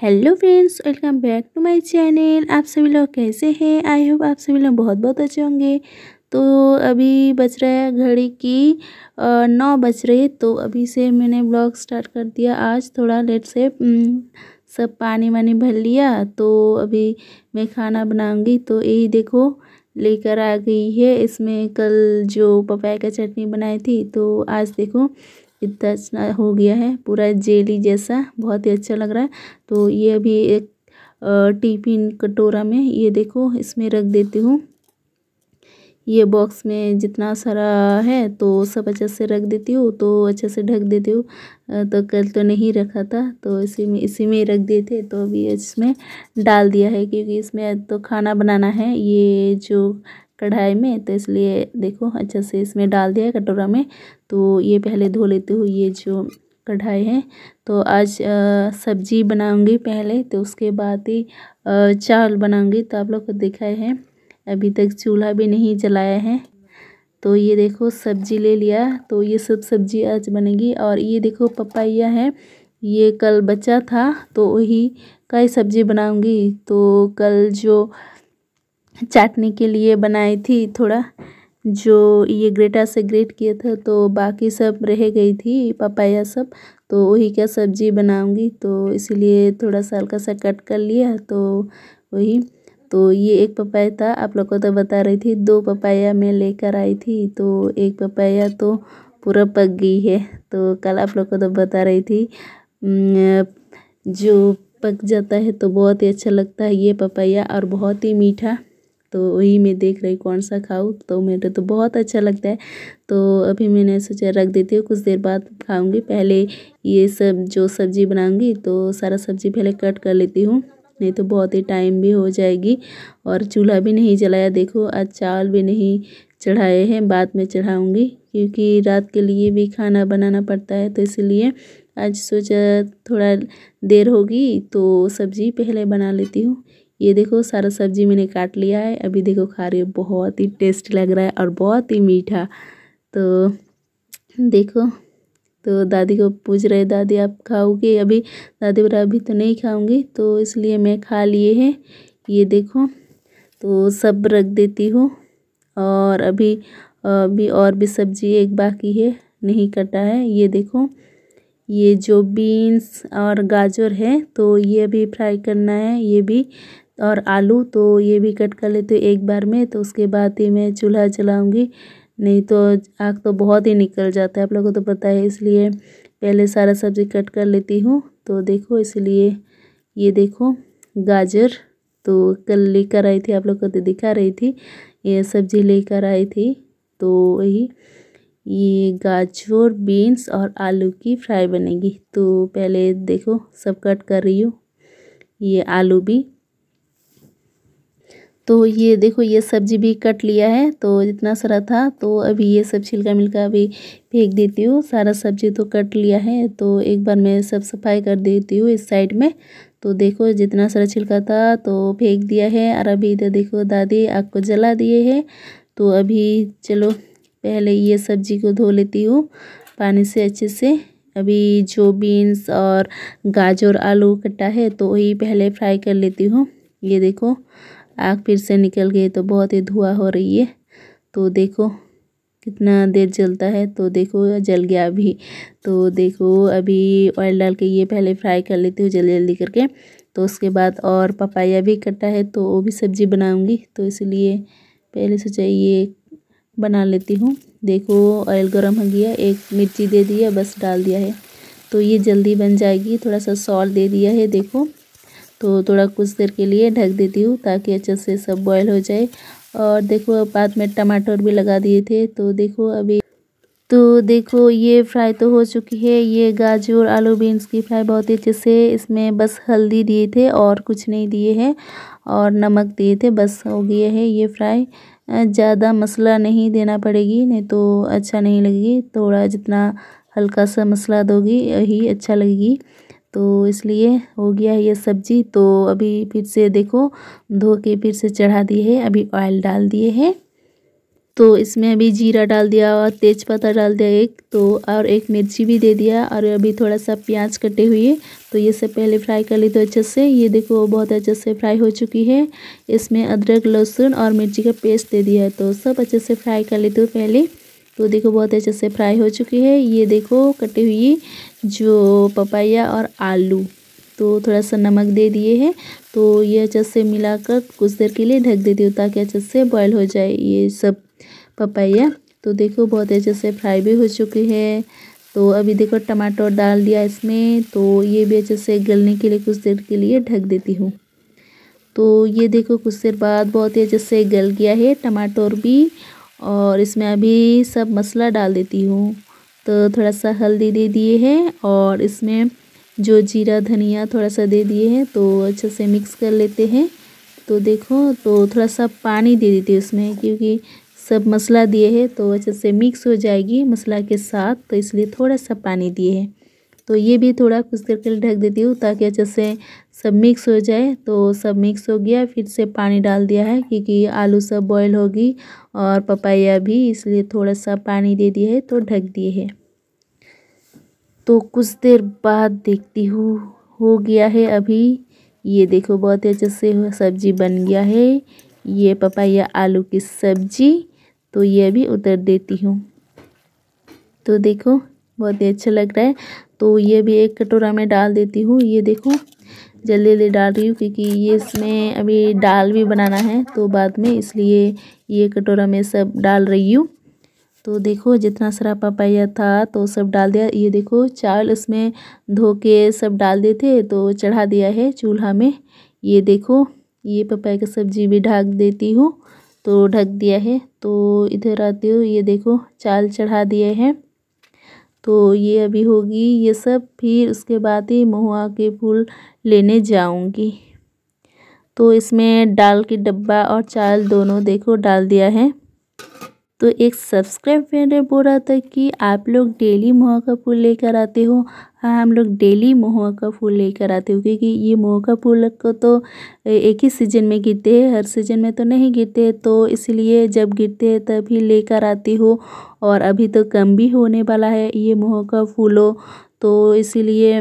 hello friends welcome back to my channel आप सभी लोग कैसे हैं आई होप आप सभी लोग बहुत बहुत अच्छे होंगे तो अभी बज रहा है घड़ी की नौ बज रहे तो अभी से मैंने ब्लॉग स्टार्ट कर दिया आज थोड़ा लेट से सब पानी वानी भर लिया तो अभी मैं खाना बनाऊंगी तो यही देखो लेकर आ गई है इसमें कल जो पपाया का चटनी बनाई थी तो आज देखो इतना अच्छा हो गया है पूरा जेली जैसा बहुत ही अच्छा लग रहा है तो ये अभी एक टिफिन कटोरा में ये देखो इसमें रख देती हूँ ये बॉक्स में जितना सारा है तो सब अच्छे से रख देती हूँ तो अच्छे से ढक देती हूँ तो कल तो नहीं रखा था तो इसी में इसी में रख दिए थे तो अभी इसमें डाल दिया है क्योंकि इसमें तो खाना बनाना है ये जो कढ़ाई में तो इसलिए देखो अच्छा से इसमें डाल दिया है कटोरा में तो ये पहले धो लेते हुए ये जो कढ़ाई है तो आज सब्जी बनाऊंगी पहले तो उसके बाद ही चावल बनाऊंगी तो आप लोग को दिखाए हैं अभी तक चूल्हा भी नहीं जलाया है तो ये देखो सब्जी ले लिया तो ये सब सब्जी आज बनेगी और ये देखो पपाया है ये कल बचा था तो वही का सब्जी बनाऊंगी तो कल जो चाटने के लिए बनाई थी थोड़ा जो ये ग्रेटा से ग्रेट किया था तो बाकी सब रह गई थी पपाया सब तो वही का सब्जी बनाऊंगी तो इसीलिए थोड़ा सा हल्का सा कट कर लिया तो वही तो ये एक पपाया था आप लोग को तो बता रही थी दो पपाया मैं लेकर आई थी तो एक पपाया तो पूरा पक गई है तो कल आप लोग को तो बता रही थी जो पक जाता है तो बहुत ही अच्छा लगता है ये पपाया और बहुत ही मीठा तो वही मैं देख रही कौन सा खाऊँ तो मेरे तो बहुत अच्छा लगता है तो अभी मैंने सोचा रख देती हूँ कुछ देर बाद खाऊँगी पहले ये सब जो सब्ज़ी बनाऊँगी तो सारा सब्ज़ी पहले कट कर लेती हूँ नहीं तो बहुत ही टाइम भी हो जाएगी और चूल्हा भी नहीं जलाया देखो आज चावल भी नहीं चढ़ाए हैं बाद में चढ़ाऊँगी क्योंकि रात के लिए भी खाना बनाना पड़ता है तो इसलिए आज सोचा थोड़ा देर होगी तो सब्ज़ी पहले बना लेती हूँ ये देखो सारा सब्जी मैंने काट लिया है अभी देखो खा रही हूँ बहुत ही टेस्टी लग रहा है और बहुत ही मीठा तो देखो तो दादी को पूछ रहे दादी आप खाओगे अभी दादी बोला अभी तो नहीं खाऊंगी तो इसलिए मैं खा लिए हैं ये देखो तो सब रख देती हूँ और अभी अभी और भी सब्जी एक बाकी है नहीं कटा है ये देखो ये जो बीन्स और गाजर है तो ये भी फ्राई करना है ये भी और आलू तो ये भी कट कर लेती हूँ एक बार में तो उसके बाद ही मैं चूल्हा चलाऊँगी नहीं तो आग तो बहुत ही निकल जाता है आप लोगों को तो पता है इसलिए पहले सारा सब्ज़ी कट कर लेती हूँ तो देखो इसलिए ये देखो गाजर तो कल लेकर आई थी आप लोग को तो दिखा रही थी ये सब्ज़ी लेकर आई थी तो वही ये गाजर बीन्स और आलू की फ्राई बनेगी तो पहले देखो सब कट कर रही हूँ ये आलू भी तो ये देखो ये सब्जी भी कट लिया है तो जितना सारा था तो अभी ये सब छिलका मिलका अभी फेंक देती हूँ सारा सब्जी तो कट लिया है तो एक बार मैं सब सफाई कर देती हूँ इस साइड में तो देखो जितना सारा छिलका था तो फेंक दिया है और अभी इधर देखो दादी आग को जला दिए है तो अभी चलो पहले ये सब्जी को धो लेती हूँ पानी से अच्छे से अभी जो बीन्स और गाजर आलू कट्टा है तो वही पहले फ्राई कर लेती हूँ ये देखो आग फिर से निकल गई तो बहुत ही धुआं हो रही है तो देखो कितना देर जलता है तो देखो जल गया अभी तो देखो अभी ऑयल डाल के ये पहले फ्राई कर लेती हूँ जल्दी जल्दी करके तो उसके बाद और पपाया भी कटा है तो वो भी सब्ज़ी बनाऊँगी तो इसलिए पहले सोचा ये बना लेती हूँ देखो ऑयल गर्म हो गया एक मिर्ची दे दिया बस डाल दिया है तो ये जल्दी बन जाएगी थोड़ा सा सॉल्ट दे दिया है देखो तो थोड़ा कुछ देर के लिए ढक देती हूँ ताकि अच्छे से सब बॉयल हो जाए और देखो बाद में टमाटर भी लगा दिए थे तो देखो अभी तो देखो ये फ्राई तो हो चुकी है ये गाजर आलू बीन्स की फ्राई बहुत ही अच्छे से इसमें बस हल्दी दिए थे और कुछ नहीं दिए हैं और नमक दिए थे बस हो गया है ये फ्राई ज़्यादा मसाला नहीं देना पड़ेगी नहीं तो अच्छा नहीं लगेगी थोड़ा जितना हल्का सा मसाला दोगी यही अच्छा लगेगी तो इसलिए हो गया है ये सब्जी तो अभी फिर से देखो धो के फिर से चढ़ा दिए है अभी ऑयल डाल दिए है तो इसमें अभी जीरा डाल दिया और तेज पत्ता डाल दिया एक तो और एक मिर्ची भी दे दिया और अभी थोड़ा सा प्याज कटे हुए तो ये सब पहले फ्राई कर ली तो अच्छे से ये देखो बहुत अच्छे से फ्राई हो चुकी है इसमें अदरक लहसुन और मिर्ची का पेस्ट दे दिया है तो सब अच्छे से फ्राई कर लेते हो पहले तो देखो बहुत अच्छे से फ्राई हो चुकी है ये देखो कटी हुई जो पपाया और आलू तो थोड़ा सा नमक दे दिए हैं तो ये अच्छे से मिलाकर कुछ देर के लिए ढक देती हूँ ताकि अच्छे से बॉयल हो जाए ये सब पपाया तो देखो बहुत अच्छे से फ्राई भी हो चुकी है तो अभी देखो टमाटर डाल दिया इसमें तो ये भी अच्छे से गलने के लिए कुछ देर के लिए ढक देती हूँ तो ये देखो कुछ देर बाद बहुत ही अच्छे से गल गया है टमाटर भी और इसमें अभी सब मसाला डाल देती हूँ तो थोड़ा सा हल्दी दे दिए हैं और इसमें जो जीरा धनिया थोड़ा सा दे दिए हैं तो अच्छे से मिक्स कर लेते हैं तो देखो तो थोड़ा सा पानी दे देती हूँ उसमें क्योंकि सब मसाला दिए हैं तो अच्छे से मिक्स हो जाएगी मसाला के साथ तो इसलिए थोड़ा सा पानी दिए हैं तो ये भी थोड़ा कुछ देर के लिए ढक देती हूँ ताकि अच्छे से सब मिक्स हो जाए तो सब मिक्स हो गया फिर से पानी डाल दिया है क्योंकि आलू सब बॉयल होगी और पपाया भी इसलिए थोड़ा सा पानी दे दिया है तो ढक दिए है तो कुछ देर बाद देखती हूँ हो गया है अभी ये देखो बहुत ही अच्छे से सब्जी बन गया है ये पपाया आलू की सब्जी तो ये भी उतर देती हूँ तो देखो बहुत ही अच्छा लग रहा है तो ये भी एक कटोरा में डाल देती हूँ ये देखो जल्दी जल्दी डाल रही हूँ क्योंकि ये इसमें अभी दाल भी बनाना है तो बाद में इसलिए ये कटोरा में सब डाल रही हूँ तो देखो जितना सारा पपाया था तो सब डाल दिया ये देखो चावल इसमें धो के सब डाल दिए थे तो चढ़ा दिया है चूल्हा में ये देखो ये पपाया का सब्जी भी ढक देती हूँ तो ढक दिया है तो इधर आती हूँ ये देखो चावल चढ़ा दिए हैं तो ये अभी होगी ये सब फिर उसके बाद ही महुआ के फूल लेने जाऊंगी तो इसमें डाल की डब्बा और चावल दोनों देखो डाल दिया है तो एक सब्सक्राइब मेरे बोल रहा था कि आप लोग डेली महुआ का फूल लेकर आते हो हाँ हम लोग डेली महुआ का फूल लेकर आते हो क्योंकि ये महुआ का फूल को तो एक ही सीजन में गिरते हैं हर सीजन में तो नहीं गिरते तो इसलिए जब गिरते हैं तभी लेकर आती हूँ और अभी तो कम भी होने वाला है ये महुआ का फूलों तो इसीलिए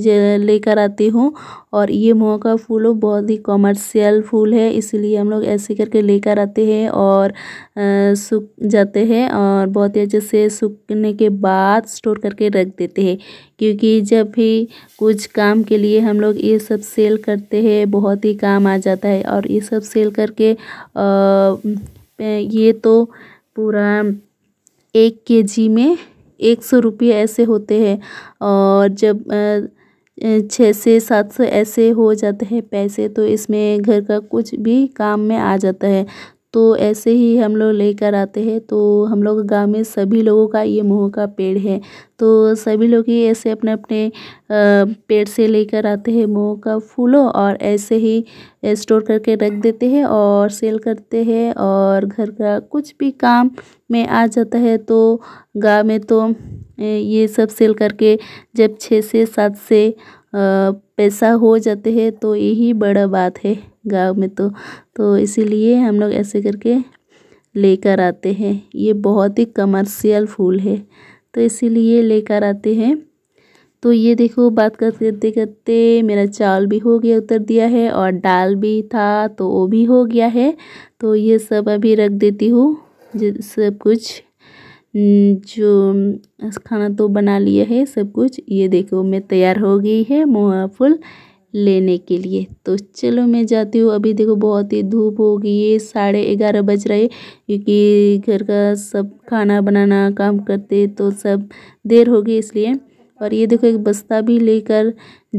लेकर आती हूँ और ये मोह का फूल बहुत ही कॉमर्शियल फूल है इसीलिए हम लोग ऐसे करके लेकर आते हैं और सूख जाते हैं और बहुत ही अच्छे से सूखने के बाद स्टोर करके रख देते हैं क्योंकि जब भी कुछ काम के लिए हम लोग ये सब सेल करते हैं बहुत ही काम आ जाता है और ये सब सेल करके ये तो पूरा एक केजी में एक सौ रुपये ऐसे होते हैं और जब छः से सात सौ ऐसे हो जाते हैं पैसे तो इसमें घर का कुछ भी काम में आ जाता है तो ऐसे ही हम लोग लेकर आते हैं तो हम लोग गांव में सभी लोगों का ये मोह का पेड़ है तो सभी लोग ही ऐसे अपने अपने पेड़ से लेकर आते हैं मोह का फूलों और ऐसे ही स्टोर करके रख देते हैं और सेल करते हैं और घर का कुछ भी काम में आ जाता है तो गांव में तो ये सब सेल करके जब छः से सात से पैसा हो जाते हैं तो यही बड़ा बात है गाँव में तो तो इसीलिए हम लोग ऐसे करके लेकर आते हैं ये बहुत ही कमर्शियल फूल है तो इसीलिए लेकर आते हैं तो ये देखो बात करते करते मेरा चावल भी हो गया उतर दिया है और दाल भी था तो वो भी हो गया है तो ये सब अभी रख देती हूँ सब कुछ हम्म, जो खाना तो बना लिया है सब कुछ ये देखो मैं तैयार हो गई है मोहा फूल लेने के लिए तो चलो मैं जाती हूँ अभी देखो बहुत ही धूप हो गई है साढ़े ग्यारह बज रहे क्योंकि घर का सब खाना बनाना काम करते तो सब देर हो गई इसलिए और ये देखो एक बस्ता भी लेकर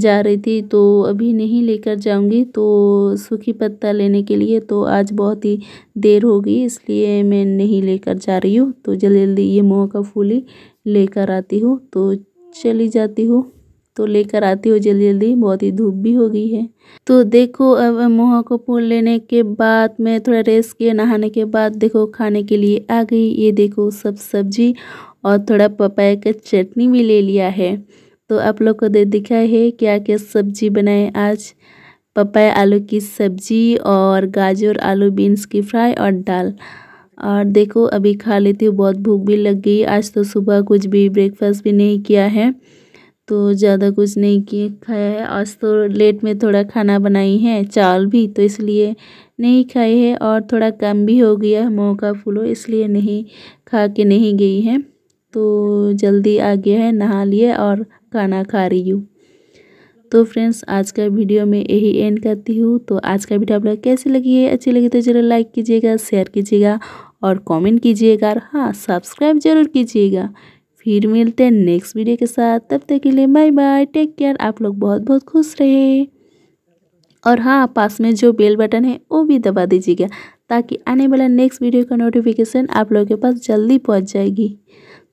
जा रही थी तो अभी नहीं लेकर जाऊंगी तो सूखी पत्ता लेने के लिए तो आज बहुत ही देर होगी इसलिए मैं नहीं लेकर जा रही हूँ तो जल्दी जल्दी ये मोह का फूल ही लेकर आती हूँ तो चली जाती हूँ तो लेकर आती हो जल्दी जल्दी बहुत ही धूप भी हो गई है तो देखो अब मुँह को फूल लेने के बाद मैं थोड़ा रेस्ट किया नहाने के बाद देखो खाने के लिए आ गई ये देखो सब सब्जी और थोड़ा पपाया का चटनी भी ले लिया है तो आप लोग को दे दिखा है क्या क्या सब्जी बनाए आज पपाया आलू की सब्जी और गाजर आलू बीन्स की फ्राई और दाल और देखो अभी खा लेती हूँ बहुत भूख भी लग गई आज तो सुबह कुछ भी ब्रेकफास्ट भी नहीं किया है तो ज़्यादा कुछ नहीं किए खाया है आज तो लेट में थोड़ा खाना बनाई है चावल भी तो इसलिए नहीं खाई है और थोड़ा कम भी हो गया मुँह का फूलो इसलिए नहीं खा के नहीं गई है तो जल्दी आ गया है नहा लिए और खाना खा रही हूँ तो फ्रेंड्स आज का वीडियो मैं यही एंड करती हूँ तो आज का वीडियो आप लोग कैसी लगी है अच्छी लगी तो जरूर लाइक कीजिएगा शेयर कीजिएगा और कमेंट कीजिएगा और हाँ सब्सक्राइब जरूर कीजिएगा फिर मिलते हैं नेक्स्ट वीडियो के साथ तब तक के लिए बाय बाय टेक केयर आप लोग बहुत बहुत खुश रहे और हाँ पास में जो बेल बटन है वो भी दबा दीजिएगा ताकि आने वाला नेक्स्ट वीडियो का नोटिफिकेशन आप लोगों के पास जल्दी पहुंच जाएगी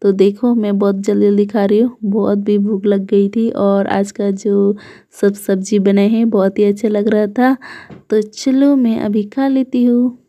तो देखो मैं बहुत जल्दी जल्दी खा रही हूँ बहुत भी भूख लग गई थी और आज का जो सब सब्जी बने हैं बहुत ही अच्छा लग रहा था तो चलो मैं अभी खा लेती हूँ